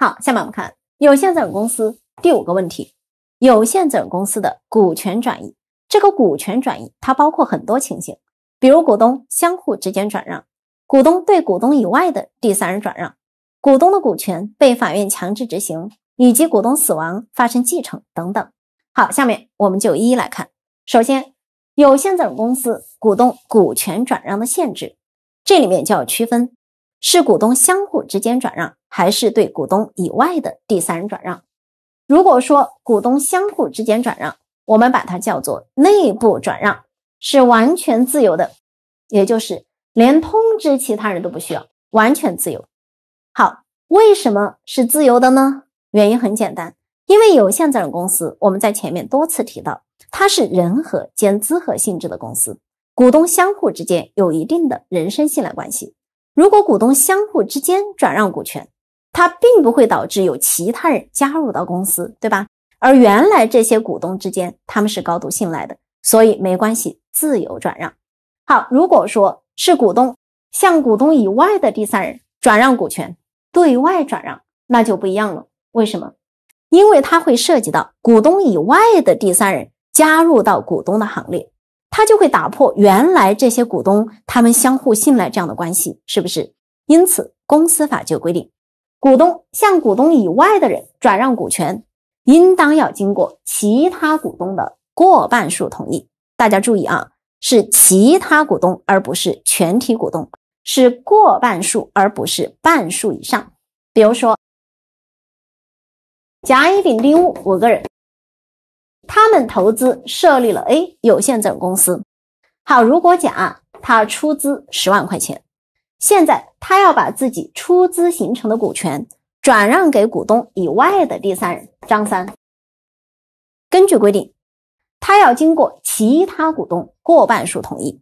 好，下面我们看有限责任公司第五个问题：有限责任公司的股权转移。这个股权转移它包括很多情形，比如股东相互之间转让，股东对股东以外的第三人转让，股东的股权被法院强制执行，以及股东死亡发生继承等等。好，下面我们就一一来看。首先，有限责任公司股东股权转让的限制，这里面就要区分。是股东相互之间转让，还是对股东以外的第三人转让？如果说股东相互之间转让，我们把它叫做内部转让，是完全自由的，也就是连通知其他人都不需要，完全自由。好，为什么是自由的呢？原因很简单，因为有限责任公司，我们在前面多次提到，它是人和兼资和性质的公司，股东相互之间有一定的人身信赖关系。如果股东相互之间转让股权，它并不会导致有其他人加入到公司，对吧？而原来这些股东之间他们是高度信赖的，所以没关系，自由转让。好，如果说是股东向股东以外的第三人转让股权，对外转让，那就不一样了。为什么？因为它会涉及到股东以外的第三人加入到股东的行列。他就会打破原来这些股东他们相互信赖这样的关系，是不是？因此，公司法就规定，股东向股东以外的人转让股权，应当要经过其他股东的过半数同意。大家注意啊，是其他股东，而不是全体股东，是过半数，而不是半数以上。比如说，甲乙丙丁戊五个人。他们投资设立了 A 有限责任公司。好，如果甲他出资十万块钱，现在他要把自己出资形成的股权转让给股东以外的第三人张三。根据规定，他要经过其他股东过半数同意，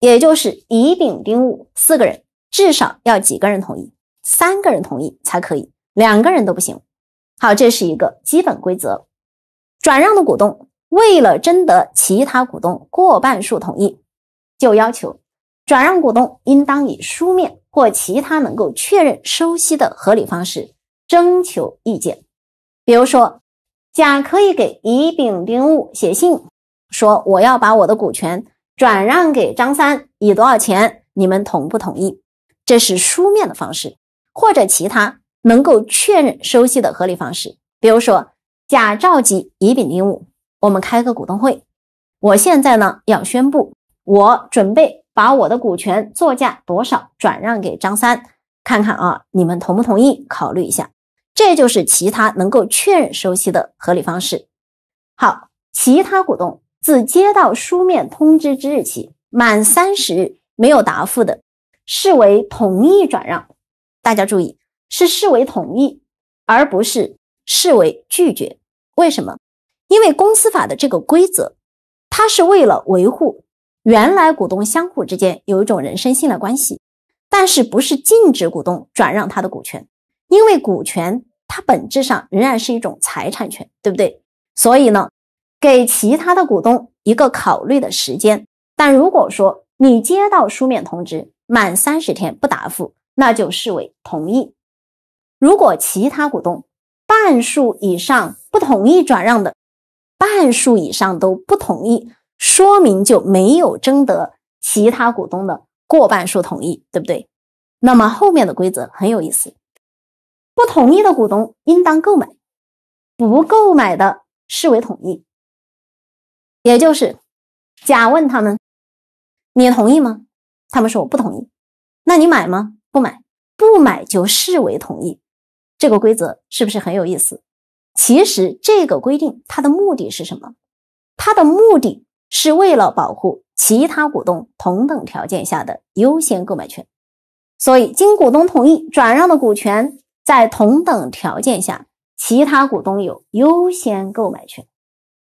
也就是乙、丙、丁、戊四个人至少要几个人同意？三个人同意才可以，两个人都不行。好，这是一个基本规则。转让的股东为了征得其他股东过半数同意，就要求转让股东应当以书面或其他能够确认收息的合理方式征求意见。比如说，甲可以给乙、丙、丁、戊写信，说我要把我的股权转让给张三，以多少钱？你们同不同意？这是书面的方式，或者其他能够确认收息的合理方式。比如说。甲召集乙、丙、丁、戊，我们开个股东会。我现在呢要宣布，我准备把我的股权作价多少转让给张三，看看啊，你们同不同意？考虑一下。这就是其他能够确认收息的合理方式。好，其他股东自接到书面通知之日起满三十日没有答复的，视为同意转让。大家注意，是视为同意，而不是视为拒绝。为什么？因为公司法的这个规则，它是为了维护原来股东相互之间有一种人身性的关系，但是不是禁止股东转让他的股权？因为股权它本质上仍然是一种财产权，对不对？所以呢，给其他的股东一个考虑的时间。但如果说你接到书面通知，满三十天不答复，那就视为同意。如果其他股东，半数以上不同意转让的，半数以上都不同意，说明就没有征得其他股东的过半数同意，对不对？那么后面的规则很有意思，不同意的股东应当购买，不购买的视为同意。也就是，甲问他们，你同意吗？他们说我不同意，那你买吗？不买，不买就视为同意。这个规则是不是很有意思？其实这个规定它的目的是什么？它的目的是为了保护其他股东同等条件下的优先购买权。所以，经股东同意转让的股权，在同等条件下，其他股东有优先购买权。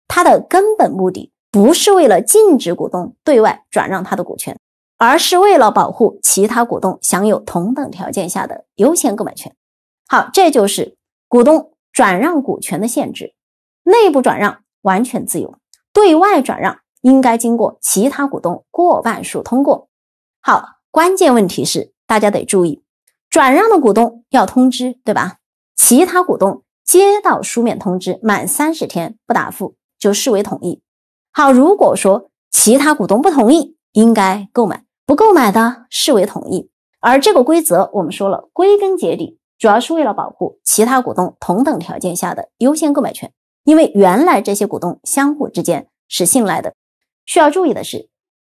它的根本目的不是为了禁止股东对外转让他的股权，而是为了保护其他股东享有同等条件下的优先购买权。好，这就是股东转让股权的限制，内部转让完全自由，对外转让应该经过其他股东过半数通过。好，关键问题是大家得注意，转让的股东要通知，对吧？其他股东接到书面通知，满三十天不答复就视为同意。好，如果说其他股东不同意，应该购买，不购买的视为同意。而这个规则我们说了，归根结底。主要是为了保护其他股东同等条件下的优先购买权，因为原来这些股东相互之间是信赖的。需要注意的是，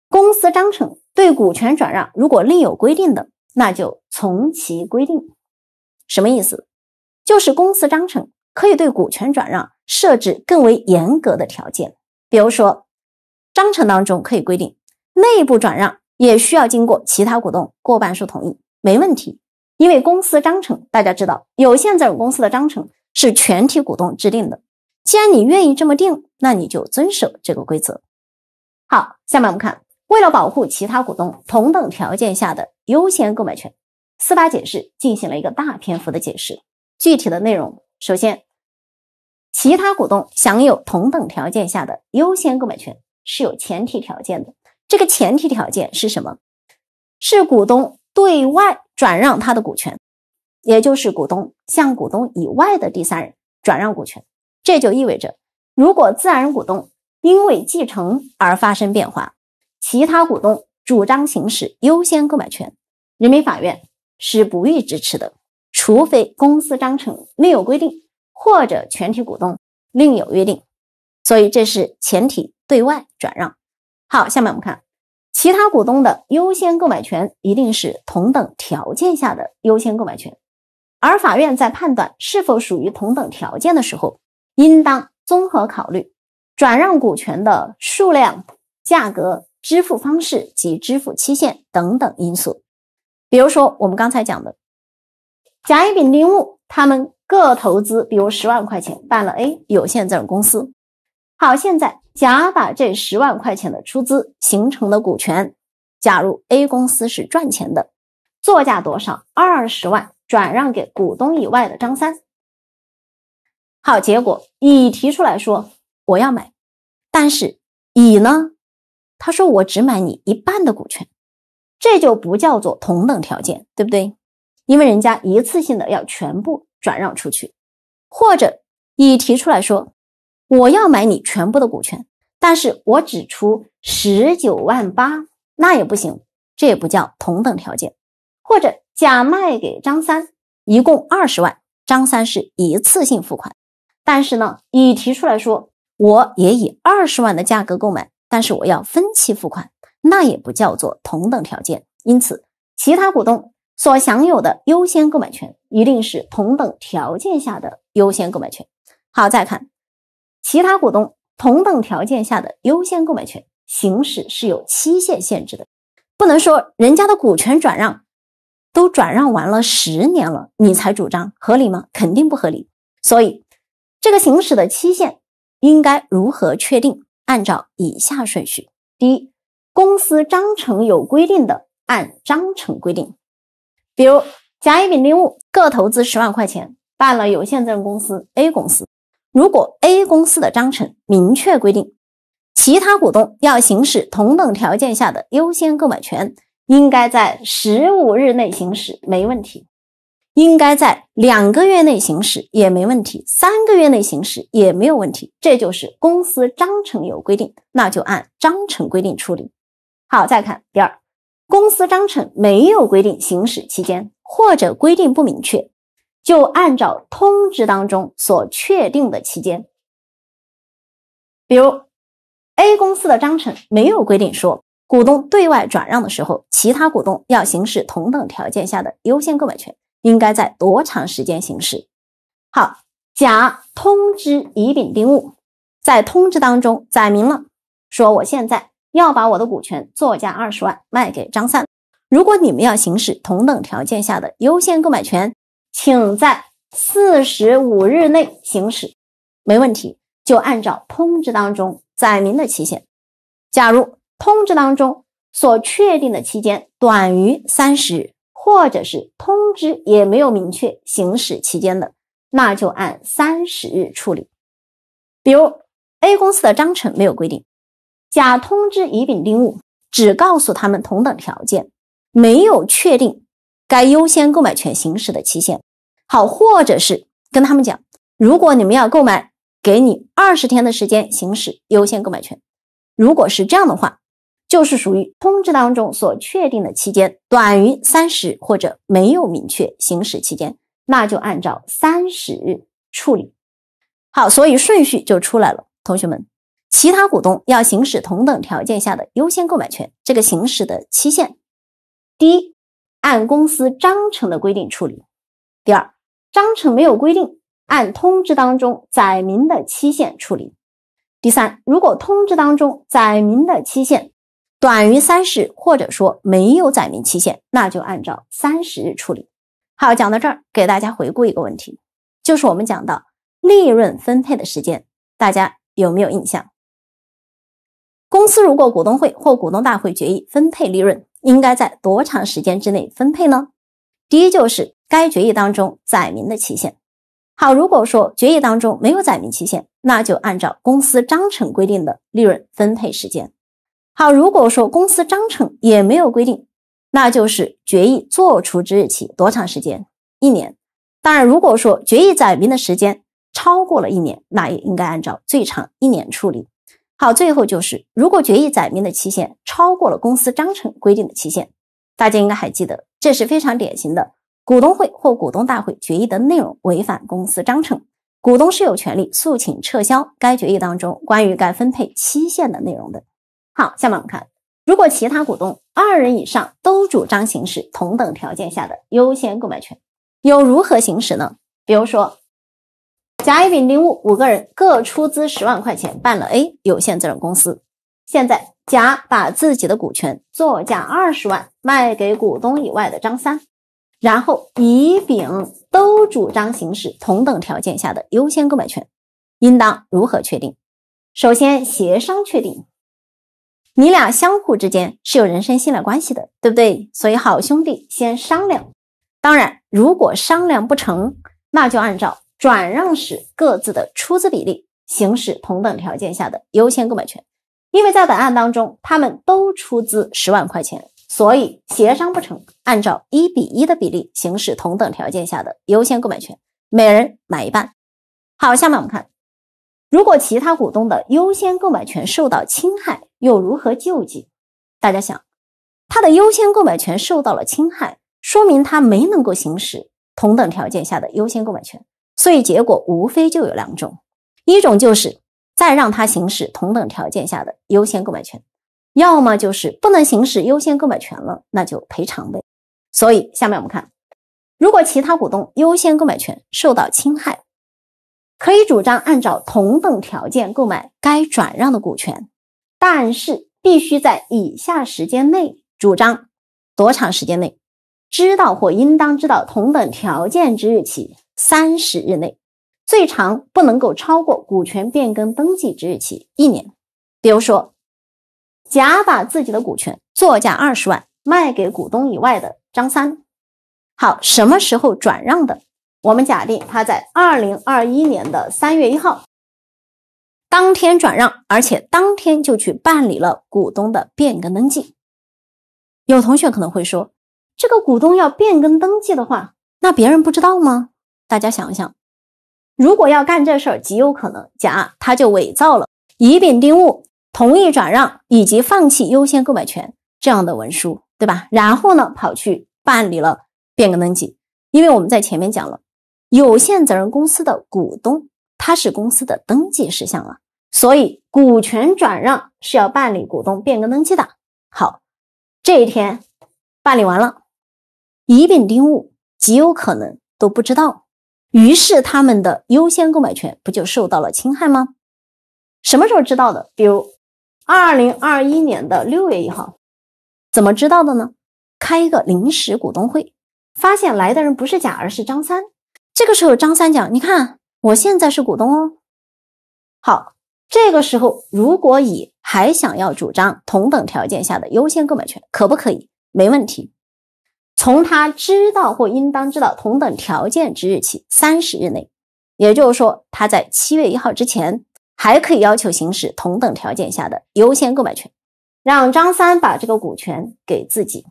公司章程对股权转让如果另有规定的，那就从其规定。什么意思？就是公司章程可以对股权转让设置更为严格的条件，比如说，章程当中可以规定内部转让也需要经过其他股东过半数同意，没问题。因为公司章程，大家知道，有限责任公司的章程是全体股东制定的。既然你愿意这么定，那你就遵守这个规则。好，下面我们看，为了保护其他股东同等条件下的优先购买权，司法解释进行了一个大篇幅的解释。具体的内容，首先，其他股东享有同等条件下的优先购买权是有前提条件的。这个前提条件是什么？是股东对外。转让他的股权，也就是股东向股东以外的第三人转让股权，这就意味着，如果自然人股东因为继承而发生变化，其他股东主张行使优先购买权，人民法院是不予支持的，除非公司章程另有规定或者全体股东另有约定。所以这是前提，对外转让。好，下面我们看。其他股东的优先购买权一定是同等条件下的优先购买权，而法院在判断是否属于同等条件的时候，应当综合考虑转让股权的数量、价格、支付方式及支付期限等等因素。比如说，我们刚才讲的甲、乙、丙、丁戊，他们各投资，比如十万块钱，办了 A 有限责任公司。好，现在甲把这十万块钱的出资形成的股权，假如 A 公司是赚钱的，作价多少？二十万，转让给股东以外的张三。好，结果乙提出来说我要买，但是乙呢，他说我只买你一半的股权，这就不叫做同等条件，对不对？因为人家一次性的要全部转让出去，或者乙提出来说。我要买你全部的股权，但是我只出十九万八，那也不行，这也不叫同等条件。或者甲卖给张三一共二十万，张三是一次性付款，但是呢，乙提出来说我也以二十万的价格购买，但是我要分期付款，那也不叫做同等条件。因此，其他股东所享有的优先购买权一定是同等条件下的优先购买权。好，再看。其他股东同等条件下的优先购买权行使是有期限限制的，不能说人家的股权转让都转让完了十年了，你才主张合理吗？肯定不合理。所以，这个行使的期限应该如何确定？按照以下顺序：第一，公司章程有规定的，按章程规定。比如，甲、乙、丙、丁、戊各投资十万块钱，办了有限责任公司 A 公司。如果 A 公司的章程明确规定，其他股东要行使同等条件下的优先购买权，应该在十五日内行使，没问题；应该在两个月内行使也没问题，三个月内行使也没有问题。这就是公司章程有规定，那就按章程规定处理。好，再看第二，公司章程没有规定行使期间，或者规定不明确。就按照通知当中所确定的期间，比如 A 公司的章程没有规定说股东对外转让的时候，其他股东要行使同等条件下的优先购买权，应该在多长时间行使？好，甲通知乙、丙、丁、戊，在通知当中载明了，说我现在要把我的股权作价二十万卖给张三，如果你们要行使同等条件下的优先购买权。请在四十五日内行使，没问题，就按照通知当中载明的期限。假如通知当中所确定的期间短于三十日，或者是通知也没有明确行使期间的，那就按三十日处理。比如 A 公司的章程没有规定，甲通知乙丙丁戊，只告诉他们同等条件，没有确定。该优先购买权行使的期限，好，或者是跟他们讲，如果你们要购买，给你二十天的时间行使优先购买权。如果是这样的话，就是属于通知当中所确定的期间短于三十或者没有明确行使期间，那就按照三十日处理。好，所以顺序就出来了，同学们，其他股东要行使同等条件下的优先购买权，这个行使的期限，第一。按公司章程的规定处理。第二，章程没有规定，按通知当中载明的期限处理。第三，如果通知当中载明的期限短于三十日，或者说没有载明期限，那就按照三十日处理。好，讲到这儿，给大家回顾一个问题，就是我们讲到利润分配的时间，大家有没有印象？公司如果股东会或股东大会决议分配利润。应该在多长时间之内分配呢？第一就是该决议当中载明的期限。好，如果说决议当中没有载明期限，那就按照公司章程规定的利润分配时间。好，如果说公司章程也没有规定，那就是决议作出之日起多长时间？一年。当然，如果说决议载明的时间超过了一年，那也应该按照最长一年处理。好，最后就是，如果决议载明的期限超过了公司章程规定的期限，大家应该还记得，这是非常典型的股东会或股东大会决议的内容违反公司章程，股东是有权利诉请撤销该决议当中关于该分配期限的内容的。好，下面我们看，如果其他股东二人以上都主张行使同等条件下的优先购买权，又如何行使呢？比如说。甲、乙、丙、丁、戊五个人各出资十万块钱办了 A 有限责任公司。现在甲把自己的股权作价二十万卖给股东以外的张三，然后乙、丙都主张行使同等条件下的优先购买权，应当如何确定？首先协商确定，你俩相互之间是有人身信赖关系的，对不对？所以好兄弟先商量。当然，如果商量不成，那就按照。转让时各自的出资比例，行使同等条件下的优先购买权。因为在本案当中，他们都出资十万块钱，所以协商不成，按照一比一的比例行使同等条件下的优先购买权，每人买一半。好，下面我们看，如果其他股东的优先购买权受到侵害，又如何救济？大家想，他的优先购买权受到了侵害，说明他没能够行使同等条件下的优先购买权。所以结果无非就有两种，一种就是再让他行使同等条件下的优先购买权，要么就是不能行使优先购买权了，那就赔偿呗。所以下面我们看，如果其他股东优先购买权受到侵害，可以主张按照同等条件购买该转让的股权，但是必须在以下时间内主张，多长时间内，知道或应当知道同等条件之日起。三十日内，最长不能够超过股权变更登记之日起一年。比如说，甲把自己的股权作价二十万卖给股东以外的张三。好，什么时候转让的？我们假定他在二零二一年的三月一号当天转让，而且当天就去办理了股东的变更登记。有同学可能会说，这个股东要变更登记的话，那别人不知道吗？大家想想，如果要干这事儿，极有可能甲他就伪造了乙、丙、丁、戊同意转让以及放弃优先购买权这样的文书，对吧？然后呢，跑去办理了变更登记。因为我们在前面讲了，有限责任公司的股东他是公司的登记事项了，所以股权转让是要办理股东变更登记的。好，这一天办理完了，乙、丙、丁、戊极有可能都不知道。于是他们的优先购买权不就受到了侵害吗？什么时候知道的？比如二零二一年的六月一号，怎么知道的呢？开一个临时股东会，发现来的人不是甲，而是张三。这个时候张三讲：“你看我现在是股东哦。”好，这个时候如果乙还想要主张同等条件下的优先购买权，可不可以？没问题。从他知道或应当知道同等条件之日起三十日内，也就是说，他在七月一号之前还可以要求行使同等条件下的优先购买权，让张三把这个股权给自己。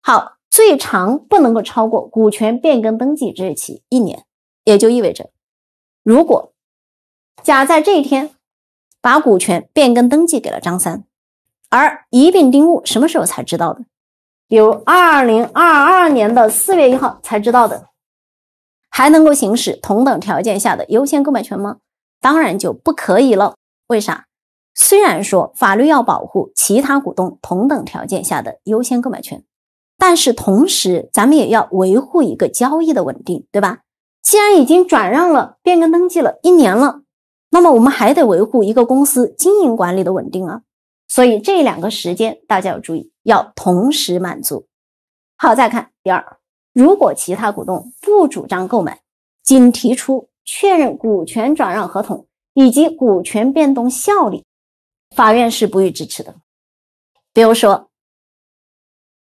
好，最长不能够超过股权变更登记之日起一年，也就意味着，如果甲在这一天把股权变更登记给了张三，而乙、丙、丁戊什么时候才知道的？有二零二二年的四月一号才知道的，还能够行使同等条件下的优先购买权吗？当然就不可以了。为啥？虽然说法律要保护其他股东同等条件下的优先购买权，但是同时咱们也要维护一个交易的稳定，对吧？既然已经转让了、变更登记了一年了，那么我们还得维护一个公司经营管理的稳定啊。所以这两个时间大家要注意。要同时满足。好，再看第二，如果其他股东不主张购买，仅提出确认股权转让合同以及股权变动效力，法院是不予支持的。比如说，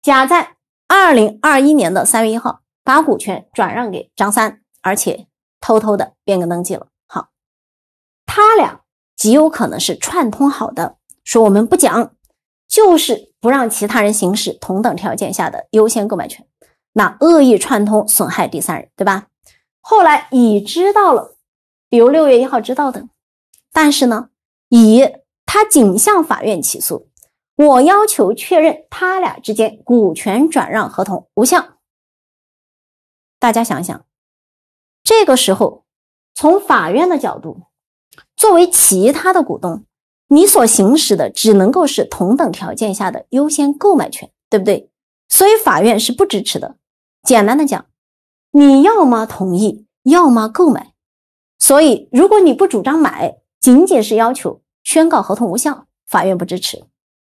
甲在二零二一年的三月一号把股权转让给张三，而且偷偷的变更登记了。好，他俩极有可能是串通好的。说我们不讲，就是。不让其他人行使同等条件下的优先购买权，那恶意串通损害第三人，对吧？后来乙知道了，比如六月一号知道的，但是呢，乙他仅向法院起诉，我要求确认他俩之间股权转让合同无效。大家想想，这个时候从法院的角度，作为其他的股东。你所行使的只能够是同等条件下的优先购买权，对不对？所以法院是不支持的。简单的讲，你要么同意，要么购买。所以，如果你不主张买，仅仅是要求宣告合同无效，法院不支持。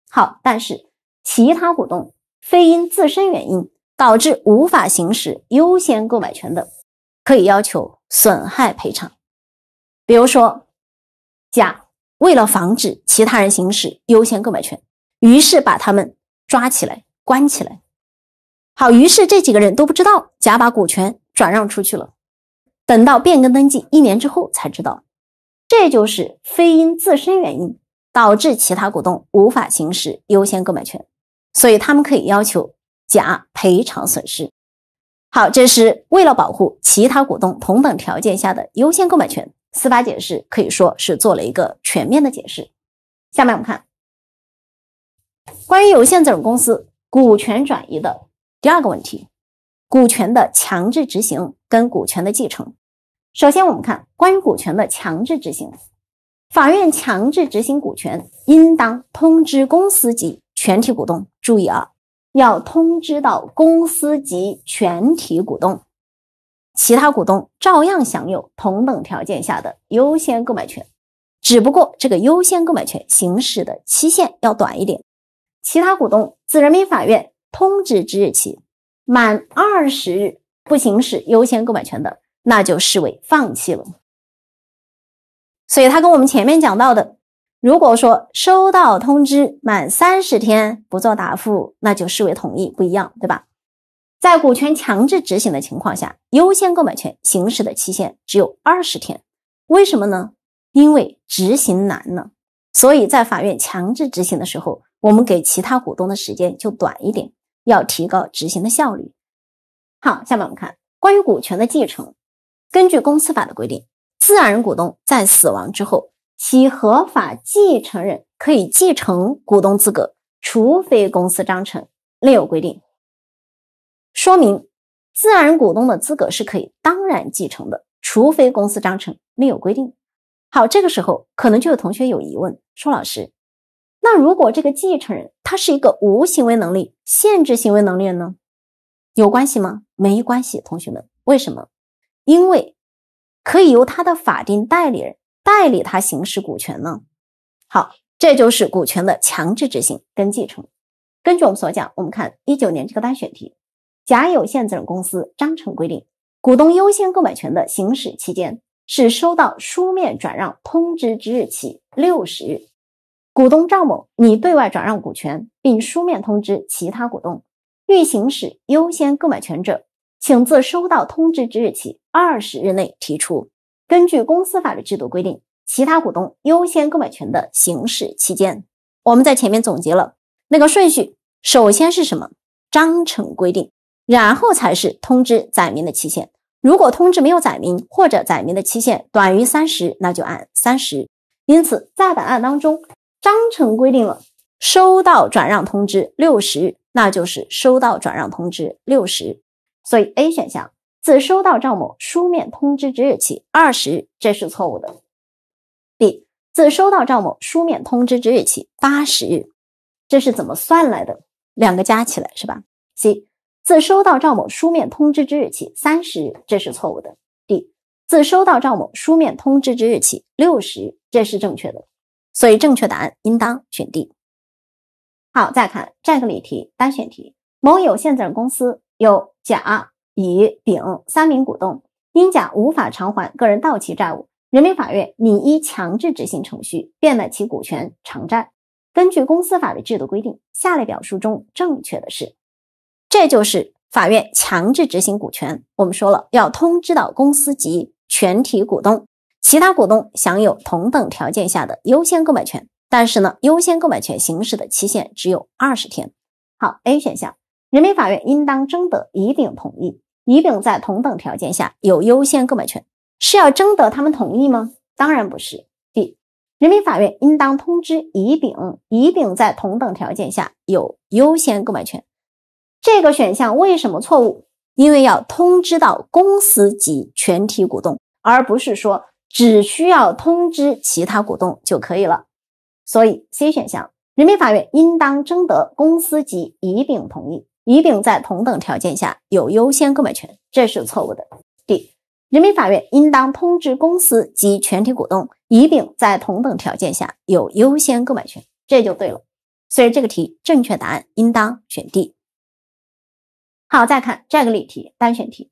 好，但是其他股东非因自身原因导致无法行使优先购买权的，可以要求损害赔偿。比如说，甲。为了防止其他人行使优先购买权，于是把他们抓起来关起来。好，于是这几个人都不知道甲把股权转让出去了。等到变更登记一年之后才知道，这就是非因自身原因导致其他股东无法行使优先购买权，所以他们可以要求甲赔偿损失。好，这是为了保护其他股东同等条件下的优先购买权。司法解释可以说是做了一个全面的解释。下面我们看关于有限责任公司股权转移的第二个问题：股权的强制执行跟股权的继承。首先，我们看关于股权的强制执行，法院强制执行股权，应当通知公司及全体股东。注意啊，要通知到公司及全体股东。其他股东照样享有同等条件下的优先购买权，只不过这个优先购买权行使的期限要短一点。其他股东自人民法院通知之日起，满二十日不行使优先购买权的，那就视为放弃了。所以，他跟我们前面讲到的，如果说收到通知满三十天不做答复，那就视为同意，不一样，对吧？在股权强制执行的情况下，优先购买权行使的期限只有二十天，为什么呢？因为执行难呢，所以在法院强制执行的时候，我们给其他股东的时间就短一点，要提高执行的效率。好，下面我们看关于股权的继承。根据公司法的规定，自然人股东在死亡之后，其合法继承人可以继承股东资格，除非公司章程另有规定。说明自然人股东的资格是可以当然继承的，除非公司章程另有规定。好，这个时候可能就有同学有疑问，说老师，那如果这个继承人他是一个无行为能力、限制行为能力人呢，有关系吗？没关系，同学们，为什么？因为可以由他的法定代理人代理他行使股权呢。好，这就是股权的强制执行跟继承。根据我们所讲，我们看一九年这个单选题。甲有限责任公司章程规定，股东优先购买权的行使期间是收到书面转让通知之日起六十日。股东赵某拟对外转让股权，并书面通知其他股东，欲行使优先购买权者，请自收到通知之日起二十日内提出。根据公司法律制度规定，其他股东优先购买权的行使期间，我们在前面总结了那个顺序，首先是什么？章程规定。然后才是通知载明的期限，如果通知没有载明或者载明的期限短于三十，那就按三十。因此，在本案当中，章程规定了收到转让通知六十，那就是收到转让通知六十。所以，A 选项自收到赵某书面通知之日起二十日，这是错误的。B 自收到赵某书面通知之日起八十日，这是怎么算来的？两个加起来是吧？C 自收到赵某书面通知之日起三十日，这是错误的。D，自收到赵某书面通知之日起六十日，这是正确的。所以正确答案应当选 D。好，再看这个例题，单选题。某有限责任公司有甲、乙、丙三名股东，因甲无法偿还个人到期债务，人民法院拟依强制执行程序变卖其股权偿债。根据公司法的制度规定，下列表述中正确的是。这就是法院强制执行股权，我们说了要通知到公司及全体股东，其他股东享有同等条件下的优先购买权。但是呢，优先购买权行使的期限只有二十天。好，A 选项，人民法院应当征得乙丙同意，乙丙在同等条件下有优先购买权，是要征得他们同意吗？当然不是。B，人民法院应当通知乙丙，乙丙在同等条件下有优先购买权。这个选项为什么错误？因为要通知到公司及全体股东，而不是说只需要通知其他股东就可以了。所以 C 选项，人民法院应当征得公司及乙丙同意，乙丙在同等条件下有优先购买权，这是错误的。D，人民法院应当通知公司及全体股东，乙丙在同等条件下有优先购买权，这就对了。所以这个题正确答案应当选 D。好，再看这个例题，单选题。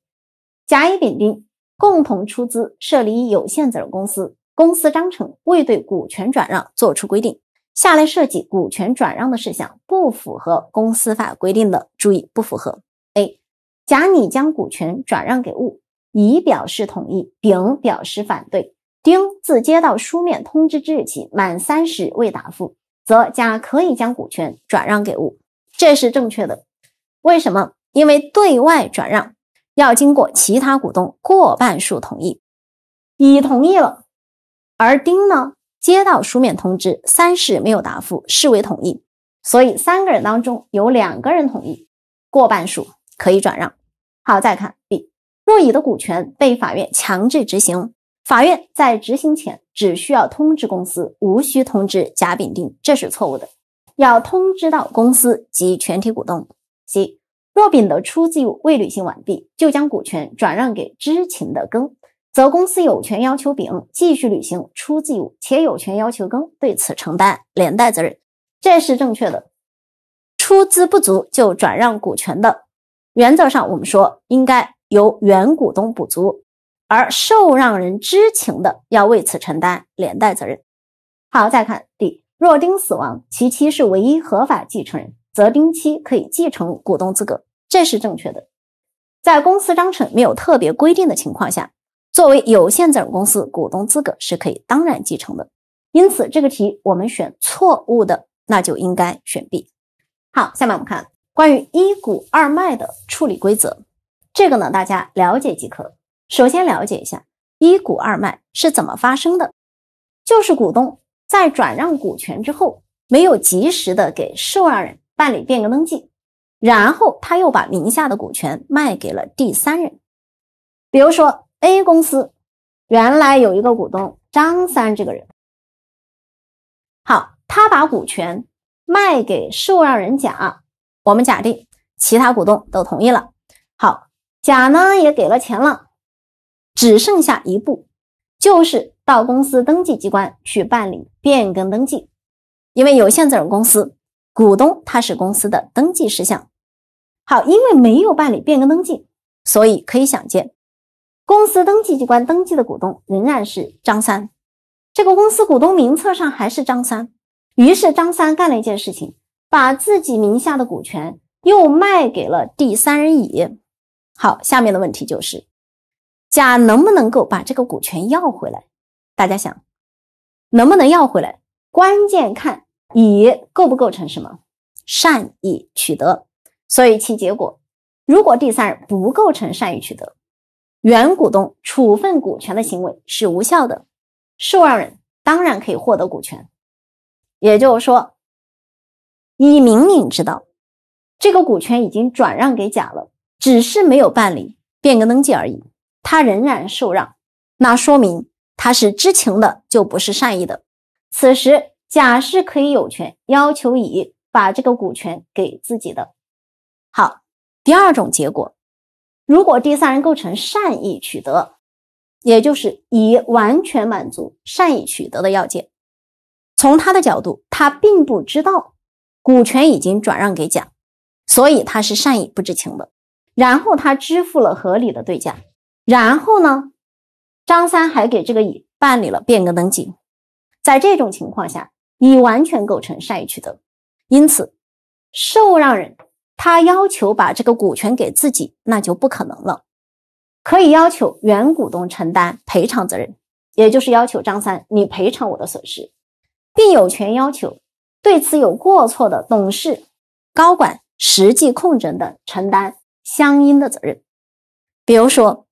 甲、乙、丙、丁共同出资设立有限责任公司，公司章程未对股权转让作出规定。下列涉及股权转让的事项不符合公司法规定的，注意不符合。A. 甲拟将股权转让给戊，乙表示同意，丙表示反对，丁自接到书面通知之日起满三十未答复，则甲可以将股权转让给戊，这是正确的。为什么？因为对外转让要经过其他股东过半数同意，乙同意了，而丁呢，接到书面通知，三是没有答复，视为同意。所以三个人当中有两个人同意，过半数可以转让。好，再看 B，若乙的股权被法院强制执行，法院在执行前只需要通知公司，无需通知甲、丙、丁，这是错误的，要通知到公司及全体股东。C 若丙的出资义务未履行完毕，就将股权转让给知情的庚，则公司有权要求丙继续履行出资义务，且有权要求庚对此承担连带责任。这是正确的。出资不足就转让股权的，原则上我们说应该由原股东补足，而受让人知情的要为此承担连带责任。好，再看 D，若丁死亡，其妻是唯一合法继承人，则丁妻可以继承股东资格。这是正确的，在公司章程没有特别规定的情况下，作为有限责任公司股东资格是可以当然继承的。因此，这个题我们选错误的，那就应该选 B。好，下面我们看关于一股二卖的处理规则，这个呢大家了解即可。首先了解一下一股二卖是怎么发生的，就是股东在转让股权之后，没有及时的给受让人办理变更登记。然后他又把名下的股权卖给了第三人，比如说 A 公司原来有一个股东张三这个人，好，他把股权卖给受让人甲，我们假定其他股东都同意了，好，甲呢也给了钱了，只剩下一步，就是到公司登记机关去办理变更登记，因为有限责任公司股东他是公司的登记事项。好，因为没有办理变更登记，所以可以想见，公司登记机关登记的股东仍然是张三，这个公司股东名册上还是张三。于是张三干了一件事情，把自己名下的股权又卖给了第三人乙。好，下面的问题就是，甲能不能够把这个股权要回来？大家想，能不能要回来？关键看乙构不构成什么善意取得。所以其结果，如果第三人不构成善意取得，原股东处分股权的行为是无效的，受让人当然可以获得股权。也就是说，乙明明知道这个股权已经转让给甲了，只是没有办理变更登记而已，他仍然受让，那说明他是知情的，就不是善意的。此时，甲是可以有权要求乙把这个股权给自己的。好，第二种结果，如果第三人构成善意取得，也就是乙完全满足善意取得的要件。从他的角度，他并不知道股权已经转让给甲，所以他是善意不知情的。然后他支付了合理的对价，然后呢，张三还给这个乙办理了变更登记。在这种情况下，乙完全构成善意取得，因此受让人。他要求把这个股权给自己，那就不可能了。可以要求原股东承担赔偿责任，也就是要求张三你赔偿我的损失，并有权要求对此有过错的董事、高管、实际控制人等承担相应的责任。比如说，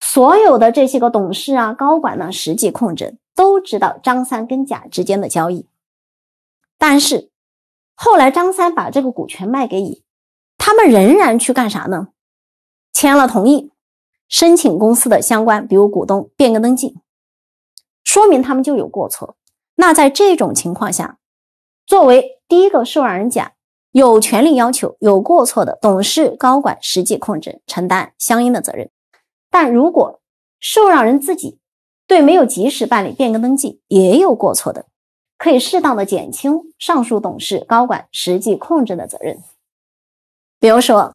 所有的这些个董事啊、高管呢、实际控制人都知道张三跟甲之间的交易，但是。后来张三把这个股权卖给乙，他们仍然去干啥呢？签了同意，申请公司的相关，比如股东变更登记，说明他们就有过错。那在这种情况下，作为第一个受让人甲，有权利要求有过错的董事、高管、实际控制承担相应的责任。但如果受让人自己对没有及时办理变更登记也有过错的。可以适当的减轻上述董事、高管实际控制的责任。比如说，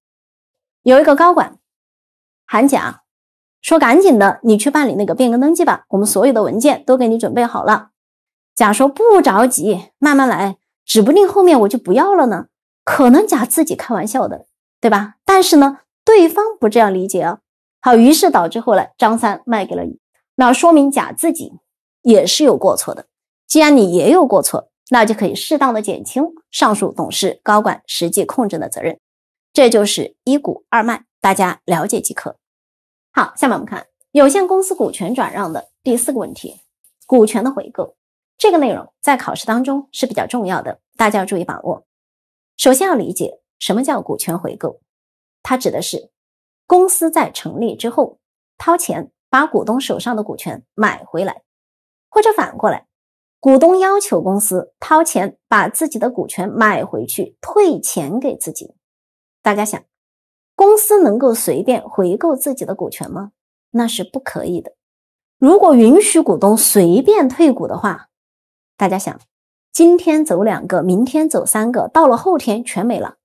有一个高管喊甲说：“赶紧的，你去办理那个变更登记吧，我们所有的文件都给你准备好了。”甲说：“不着急，慢慢来，指不定后面我就不要了呢。”可能甲自己开玩笑的，对吧？但是呢，对方不这样理解啊。好，于是导致后来张三卖给了乙，那说明甲自己也是有过错的。既然你也有过错，那就可以适当的减轻上述董事、高管实际控制的责任。这就是一股二卖，大家了解即可。好，下面我们看有限公司股权转让的第四个问题：股权的回购。这个内容在考试当中是比较重要的，大家要注意把握。首先要理解什么叫股权回购，它指的是公司在成立之后掏钱把股东手上的股权买回来，或者反过来。股东要求公司掏钱把自己的股权买回去，退钱给自己。大家想，公司能够随便回购自己的股权吗？那是不可以的。如果允许股东随便退股的话，大家想，今天走两个，明天走三个，到了后天全没了，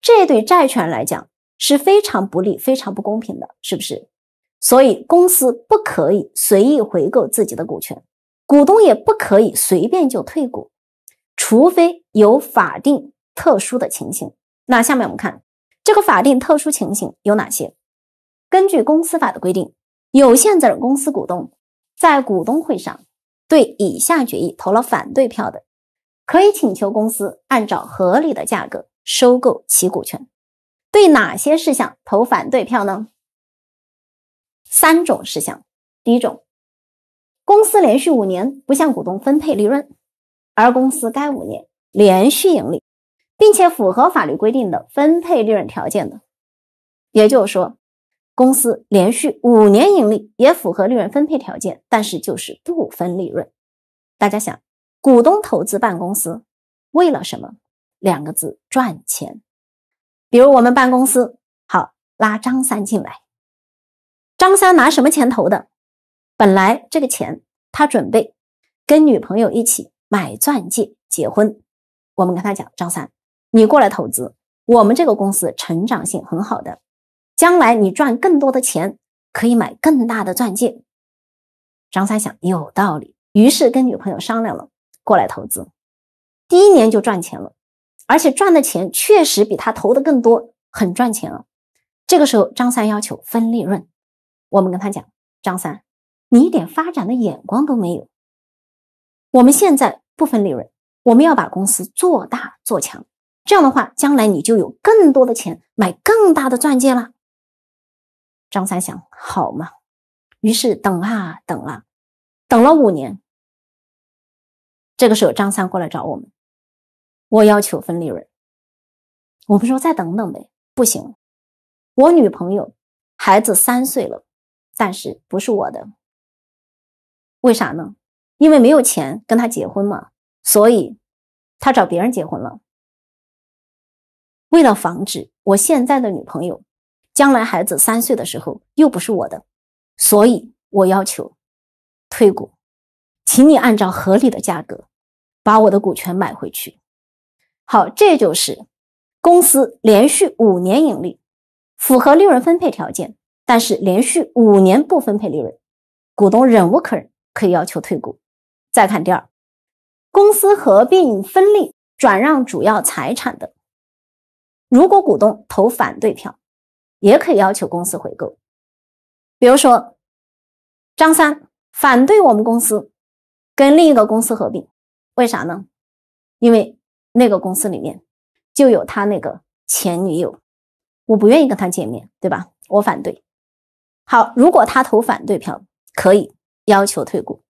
这对债权人来讲是非常不利、非常不公平的，是不是？所以，公司不可以随意回购自己的股权。股东也不可以随便就退股，除非有法定特殊的情形。那下面我们看这个法定特殊情形有哪些？根据公司法的规定，有限责任公司股东在股东会上对以下决议投了反对票的，可以请求公司按照合理的价格收购其股权。对哪些事项投反对票呢？三种事项。第一种。公司连续五年不向股东分配利润，而公司该五年连续盈利，并且符合法律规定的分配利润条件的，也就是说，公司连续五年盈利也符合利润分配条件，但是就是不分利润。大家想，股东投资办公司为了什么？两个字：赚钱。比如我们办公司，好拉张三进来，张三拿什么钱投的？本来这个钱他准备跟女朋友一起买钻戒结婚，我们跟他讲，张三，你过来投资，我们这个公司成长性很好的，将来你赚更多的钱可以买更大的钻戒。张三想有道理，于是跟女朋友商量了，过来投资，第一年就赚钱了，而且赚的钱确实比他投的更多，很赚钱啊。这个时候张三要求分利润，我们跟他讲，张三。你一点发展的眼光都没有。我们现在不分利润，我们要把公司做大做强。这样的话，将来你就有更多的钱买更大的钻戒了。张三想，好嘛，于是等啊等啊，等了五年。这个时候，张三过来找我们，我要求分利润。我们说再等等呗，不行，我女朋友孩子三岁了，但是不是我的。为啥呢？因为没有钱跟他结婚嘛，所以他找别人结婚了。为了防止我现在的女朋友将来孩子三岁的时候又不是我的，所以我要求退股，请你按照合理的价格把我的股权买回去。好，这就是公司连续五年盈利，符合利润分配条件，但是连续五年不分配利润，股东忍无可忍。可以要求退股。再看第二，公司合并、分立、转让主要财产的，如果股东投反对票，也可以要求公司回购。比如说，张三反对我们公司跟另一个公司合并，为啥呢？因为那个公司里面就有他那个前女友，我不愿意跟他见面，对吧？我反对。好，如果他投反对票，可以。要求退股，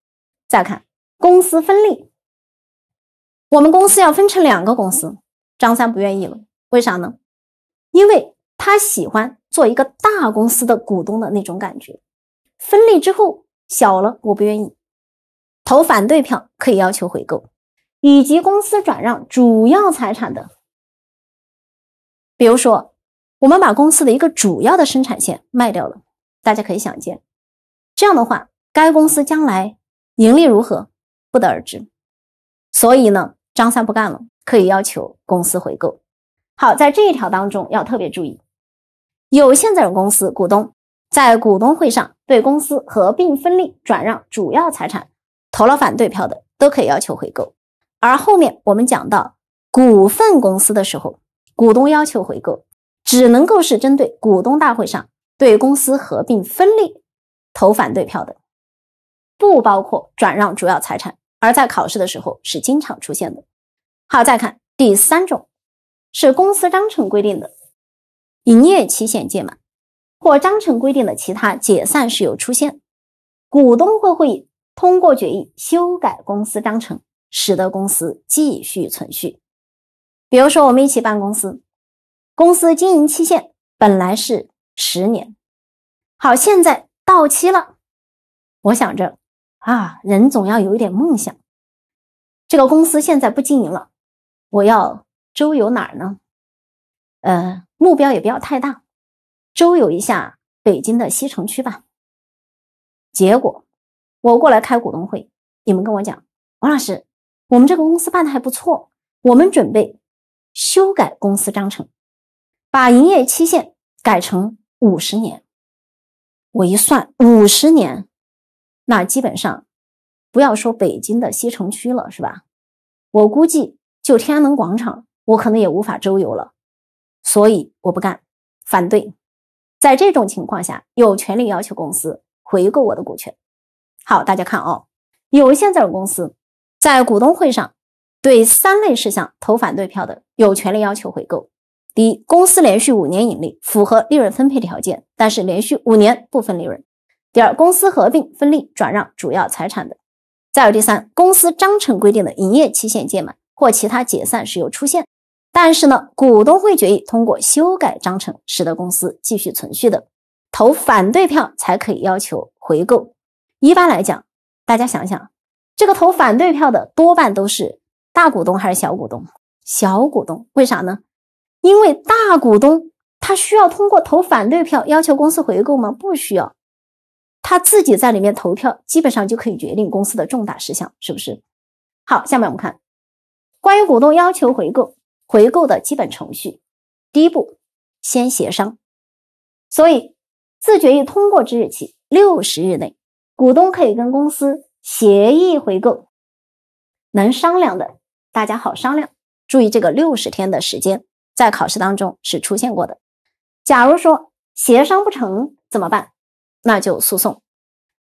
再看公司分立，我们公司要分成两个公司，张三不愿意了，为啥呢？因为他喜欢做一个大公司的股东的那种感觉，分立之后小了，我不愿意，投反对票可以要求回购，以及公司转让主要财产的，比如说我们把公司的一个主要的生产线卖掉了，大家可以想见，这样的话。该公司将来盈利如何不得而知，所以呢，张三不干了，可以要求公司回购。好，在这一条当中要特别注意，有限责任公司股东在股东会上对公司合并、分立、转让主要财产投了反对票的，都可以要求回购。而后面我们讲到股份公司的时候，股东要求回购，只能够是针对股东大会上对公司合并、分立投反对票的。不包括转让主要财产，而在考试的时候是经常出现的。好，再看第三种，是公司章程规定的营业期限届满或章程规定的其他解散事由出现，股东会会议通过决议修改公司章程，使得公司继续存续。比如说，我们一起办公司，公司经营期限本来是十年，好，现在到期了，我想着。啊，人总要有一点梦想。这个公司现在不经营了，我要周游哪儿呢？呃，目标也不要太大，周游一下北京的西城区吧。结果我过来开股东会，你们跟我讲，王老师，我们这个公司办的还不错，我们准备修改公司章程，把营业期限改成五十年。我一算，五十年。那基本上，不要说北京的西城区了，是吧？我估计就天安门广场，我可能也无法周游了。所以我不干，反对。在这种情况下，有权利要求公司回购我的股权。好，大家看哦，有限责任公司在股东会上对三类事项投反对票的，有权利要求回购。第一，公司连续五年盈利，符合利润分配条件，但是连续五年不分利润。第二，公司合并、分立、转让主要财产的；再有第三，公司章程规定的营业期限届满或其他解散时有出现，但是呢，股东会决议通过修改章程使得公司继续存续的，投反对票才可以要求回购。一般来讲，大家想想，这个投反对票的多半都是大股东还是小股东？小股东？为啥呢？因为大股东他需要通过投反对票要求公司回购吗？不需要。他自己在里面投票，基本上就可以决定公司的重大事项，是不是？好，下面我们看关于股东要求回购回购的基本程序。第一步，先协商。所以自决议通过之日起六十日内，股东可以跟公司协议回购，能商量的大家好商量。注意这个六十天的时间，在考试当中是出现过的。假如说协商不成怎么办？那就诉讼，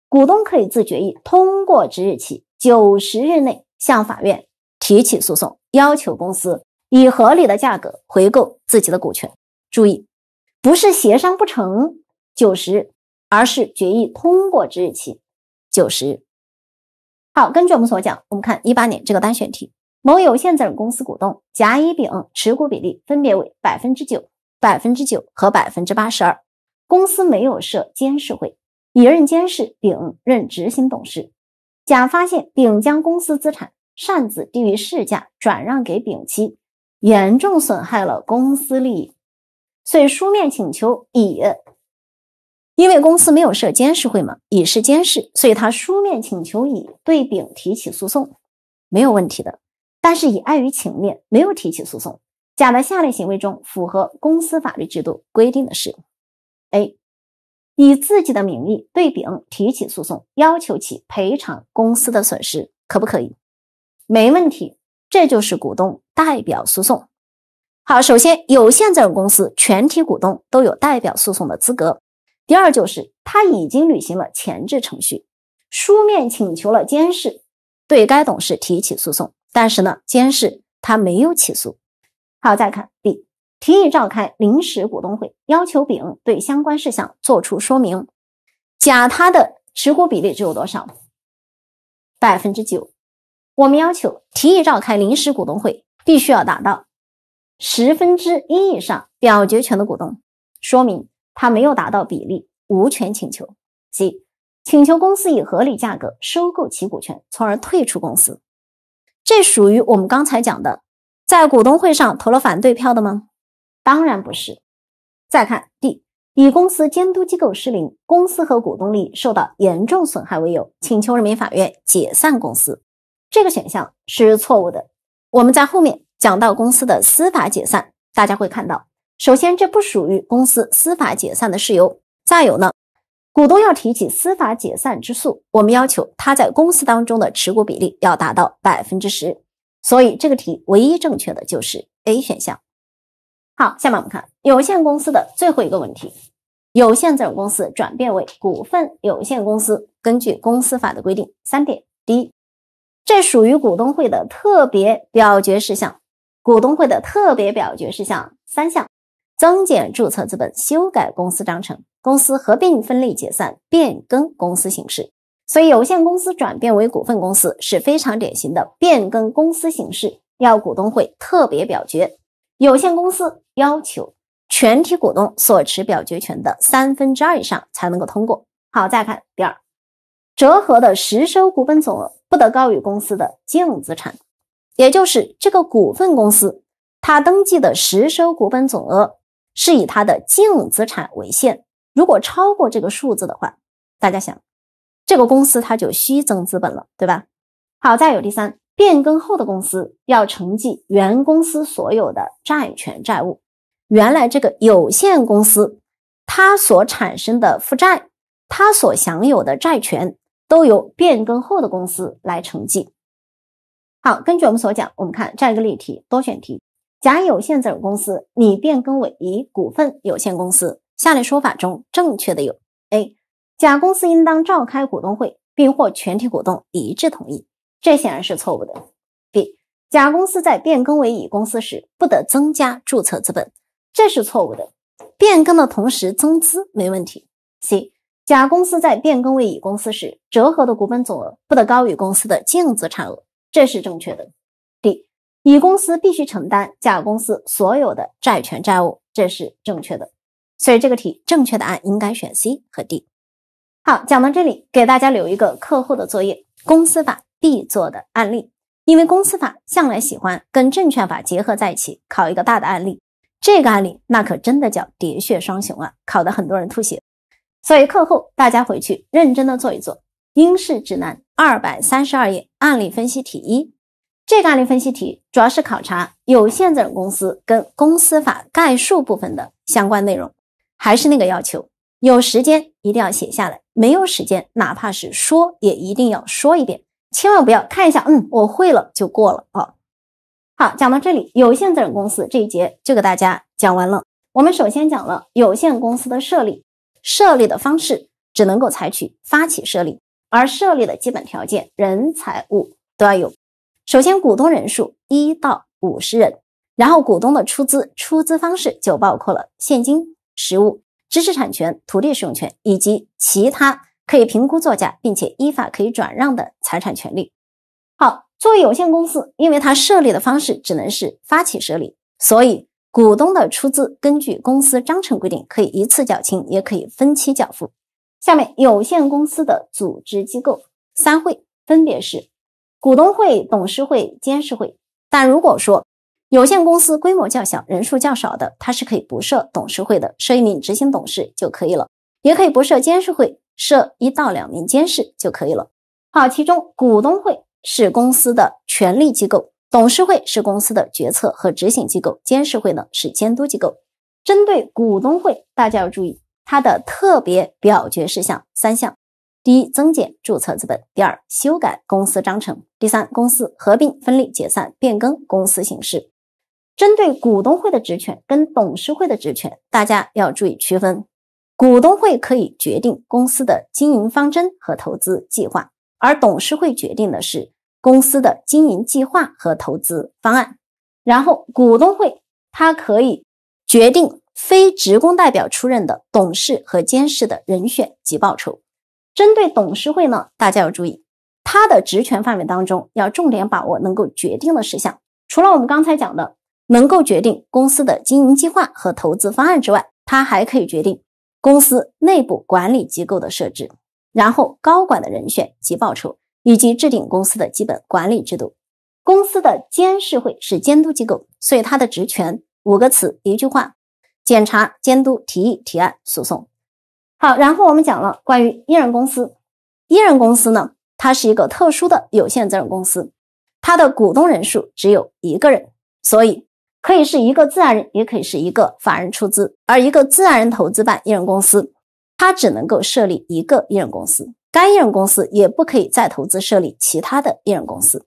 股东可以自决议通过之日起九十日内向法院提起诉讼，要求公司以合理的价格回购自己的股权。注意，不是协商不成九十，而是决议通过之日起九十。好，根据我们所讲，我们看一八年这个单选题：某有限责任公司股东甲、乙、丙持股比例分别为百分之九、百分之九和百分之八十二。公司没有设监事会，乙任监事，丙任执行董事。甲发现丙将公司资产擅自低于市价转让给丙妻，严重损害了公司利益，遂书面请求乙。因为公司没有设监事会嘛，乙是监事，所以他书面请求乙对丙提起诉讼，没有问题的。但是乙碍于情面，没有提起诉讼。甲的下列行为中，符合公司法律制度规定的是。A 以自己的名义对丙提起诉讼，要求其赔偿公司的损失，可不可以？没问题，这就是股东代表诉讼。好，首先，有限责任公司全体股东都有代表诉讼的资格。第二，就是他已经履行了前置程序，书面请求了监事对该董事提起诉讼，但是呢，监事他没有起诉。好，再看 B。提议召开临时股东会，要求丙对相关事项作出说明。甲他的持股比例只有多少？百分之九。我们要求提议召开临时股东会，必须要达到十分之一以上表决权的股东。说明他没有达到比例，无权请求。即请求公司以合理价格收购其股权，从而退出公司。这属于我们刚才讲的，在股东会上投了反对票的吗？当然不是。再看 D，以公司监督机构失灵，公司和股东利益受到严重损害为由，请求人民法院解散公司，这个选项是错误的。我们在后面讲到公司的司法解散，大家会看到，首先这不属于公司司法解散的事由。再有呢，股东要提起司法解散之诉，我们要求他在公司当中的持股比例要达到百分之十。所以这个题唯一正确的就是 A 选项。好，下面我们看有限公司的最后一个问题：有限责任公司转变为股份有限公司，根据公司法的规定，三点。第一，这属于股东会的特别表决事项。股东会的特别表决事项三项：增减注册资本、修改公司章程、公司合并、分立、解散、变更公司形式。所以，有限公司转变为股份公司是非常典型的变更公司形式，要股东会特别表决。有限公司要求全体股东所持表决权的三分之二以上才能够通过。好，再看第二，折合的实收股本总额不得高于公司的净资产，也就是这个股份公司，它登记的实收股本总额是以它的净资产为限。如果超过这个数字的话，大家想，这个公司它就虚增资本了，对吧？好，再有第三。变更后的公司要承继原公司所有的债权债务，原来这个有限公司它所产生的负债，它所享有的债权，都由变更后的公司来承继。好，根据我们所讲，我们看这样一个例题，多选题：甲有限责任公司拟变更为乙股份有限公司，下列说法中正确的有：A. 甲公司应当召开股东会，并获全体股东一致同意。这显然是错误的。B. 甲公司在变更为乙公司时，不得增加注册资本，这是错误的。变更的同时增资没问题。C. 甲公司在变更为乙公司时，折合的股本总额不得高于公司的净资产额，这是正确的。D. 乙公司必须承担甲公司所有的债权债务，这是正确的。所以这个题正确的答案应该选 C 和 D。好，讲到这里，给大家留一个课后的作业：公司法。必做的案例，因为公司法向来喜欢跟证券法结合在一起考一个大的案例，这个案例那可真的叫喋血双雄啊，考的很多人吐血。所以课后大家回去认真的做一做，《英式指南》二百三十二页案例分析题一，这个案例分析题主要是考察有限责任公司跟公司法概述部分的相关内容，还是那个要求，有时间一定要写下来，没有时间哪怕是说也一定要说一遍。千万不要看一下，嗯，我会了就过了啊。好，讲到这里，有限责任公司这一节就给大家讲完了。我们首先讲了有限公司的设立，设立的方式只能够采取发起设立，而设立的基本条件，人、财物都要有。首先，股东人数一到五十人，然后股东的出资，出资方式就包括了现金、实物、知识产权、土地使用权以及其他。可以评估作价，并且依法可以转让的财产权利。好，作为有限公司，因为它设立的方式只能是发起设立，所以股东的出资根据公司章程规定，可以一次缴清，也可以分期缴付。下面，有限公司的组织机构三会分别是股东会、董事会、监事会。但如果说有限公司规模较小，人数较少的，它是可以不设董事会的，设一名执行董事就可以了，也可以不设监事会。设一到两名监事就可以了。好，其中股东会是公司的权力机构，董事会是公司的决策和执行机构，监事会呢是监督机构。针对股东会，大家要注意它的特别表决事项三项：第一，增减注册资本；第二，修改公司章程；第三，公司合并、分立、解散、变更公司形式。针对股东会的职权跟董事会的职权，大家要注意区分。股东会可以决定公司的经营方针和投资计划，而董事会决定的是公司的经营计划和投资方案。然后，股东会它可以决定非职工代表出任的董事和监事的人选及报酬。针对董事会呢，大家要注意，它的职权范围当中要重点把握能够决定的事项。除了我们刚才讲的能够决定公司的经营计划和投资方案之外，它还可以决定。公司内部管理机构的设置，然后高管的人选及报酬，以及制定公司的基本管理制度。公司的监事会是监督机构，所以它的职权五个词一句话：检查、监督、提议、提案、诉讼。好，然后我们讲了关于一人公司。一人公司呢，它是一个特殊的有限责任公司，它的股东人数只有一个人，所以。可以是一个自然人，也可以是一个法人出资。而一个自然人投资办一人公司，它只能够设立一个一人公司，该一人公司也不可以再投资设立其他的一人公司。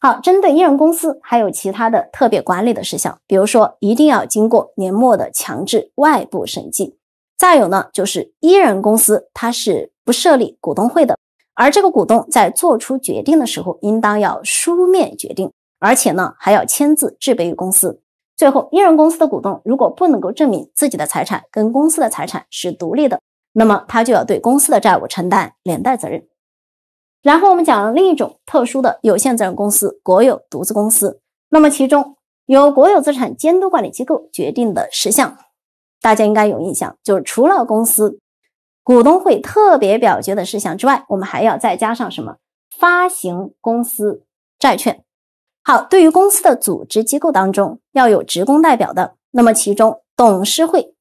好，针对一人公司还有其他的特别管理的事项，比如说一定要经过年末的强制外部审计。再有呢，就是一人公司它是不设立股东会的，而这个股东在做出决定的时候，应当要书面决定，而且呢还要签字制备于公司。最后，一人公司的股东如果不能够证明自己的财产跟公司的财产是独立的，那么他就要对公司的债务承担连带责任。然后我们讲了另一种特殊的有限责任公司——国有独资公司。那么，其中由国有资产监督管理机构决定的事项，大家应该有印象，就是除了公司股东会特别表决的事项之外，我们还要再加上什么？发行公司债券。好，对于公司的组织机构当中要有职工代表的，那么其中董事会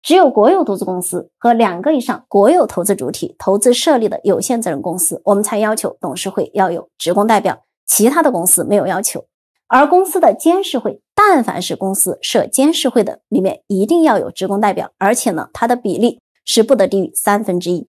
只有国有独资公司和两个以上国有投资主体投资设立的有限责任公司，我们才要求董事会要有职工代表，其他的公司没有要求。而公司的监事会，但凡是公司设监事会的里面一定要有职工代表，而且呢，它的比例是不得低于三分之一。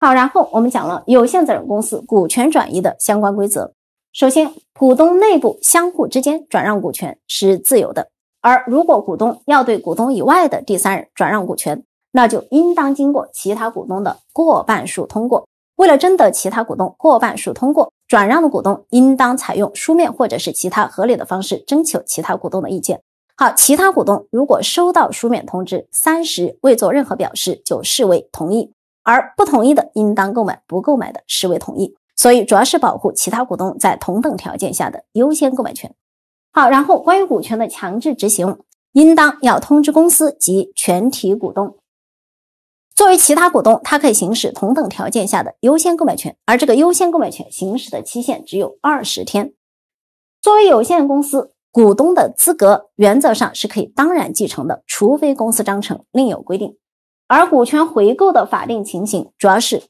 好，然后我们讲了有限责任公司股权转移的相关规则。首先，股东内部相互之间转让股权是自由的，而如果股东要对股东以外的第三人转让股权，那就应当经过其他股东的过半数通过。为了征得其他股东过半数通过，转让的股东应当采用书面或者是其他合理的方式征求其他股东的意见。好，其他股东如果收到书面通知，三十未做任何表示就视为同意，而不同意的应当购买，不购买的视为同意。所以主要是保护其他股东在同等条件下的优先购买权。好，然后关于股权的强制执行，应当要通知公司及全体股东。作为其他股东，他可以行使同等条件下的优先购买权，而这个优先购买权行使的期限只有二十天。作为有限公司，股东的资格原则上是可以当然继承的，除非公司章程另有规定。而股权回购的法定情形主要是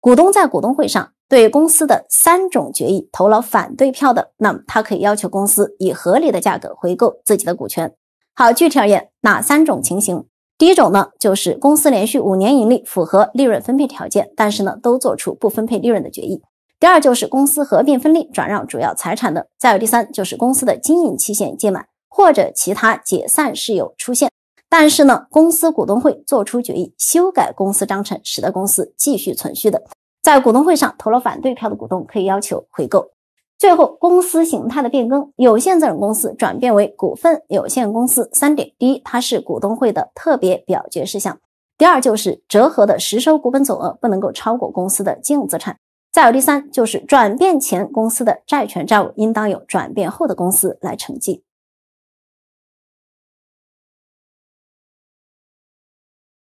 股东在股东会上。对公司的三种决议投了反对票的，那么他可以要求公司以合理的价格回购自己的股权。好，具体而言，哪三种情形？第一种呢，就是公司连续五年盈利，符合利润分配条件，但是呢都做出不分配利润的决议。第二就是公司合并、分立、转让主要财产的。再有第三就是公司的经营期限届满或者其他解散事由出现，但是呢公司股东会做出决议修改公司章程，使得公司继续存续的。在股东会上投了反对票的股东可以要求回购。最后，公司形态的变更，有限责任公司转变为股份有限公司，三点：第一，它是股东会的特别表决事项；第二，就是折合的实收股本总额不能够超过公司的净资产；再有第三，就是转变前公司的债权债务应当由转变后的公司来承继。